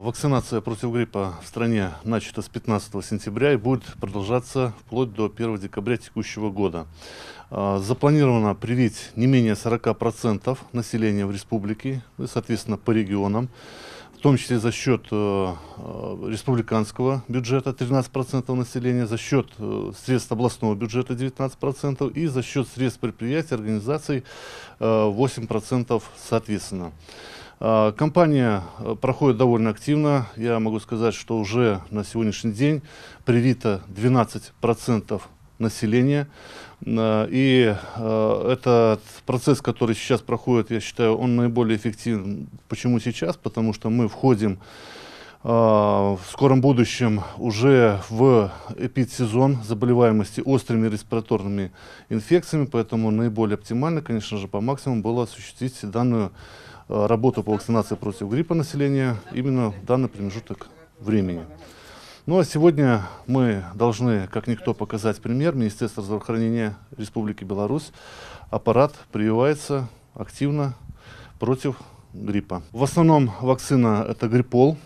Вакцинация против гриппа в стране начата с 15 сентября и будет продолжаться вплоть до 1 декабря текущего года. А, запланировано привить не менее 40% населения в республике, ну и, соответственно, по регионам, в том числе за счет э, э, республиканского бюджета 13% населения, за счет э, средств областного бюджета 19% и за счет средств предприятий, организаций 8% соответственно. А, компания э, проходит довольно активно. Я могу сказать, что уже на сегодняшний день привито 12% населения. Э, и э, этот процесс, который сейчас проходит, я считаю, он наиболее эффективен. Почему сейчас? Потому что мы входим а, в скором будущем уже в эпидсезон заболеваемости острыми респираторными инфекциями, поэтому наиболее оптимально, конечно же, по максимуму было осуществить данную а, работу по вакцинации против гриппа населения именно в данный промежуток времени. Ну а сегодня мы должны, как никто, показать пример. Министерство здравоохранения Республики Беларусь. Аппарат прививается активно против гриппа. В основном вакцина это гриппол,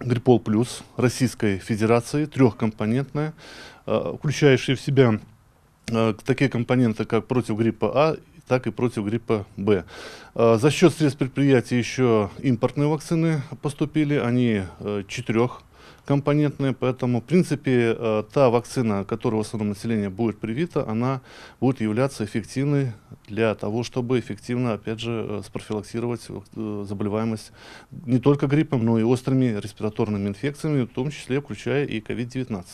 Грипол Плюс Российской Федерации, трехкомпонентная, э, включающая в себя э, такие компоненты, как против гриппа А, так и против гриппа Б. Э, за счет средств предприятия еще импортные вакцины поступили, они четырехкомпонентные, поэтому, в принципе, та вакцина, которой в основном население будет привита, она будет являться эффективной для того, чтобы эффективно, опять же, э, спрофилактировать э, заболеваемость не только гриппом, но и острыми респираторными инфекциями, в том числе включая и COVID-19.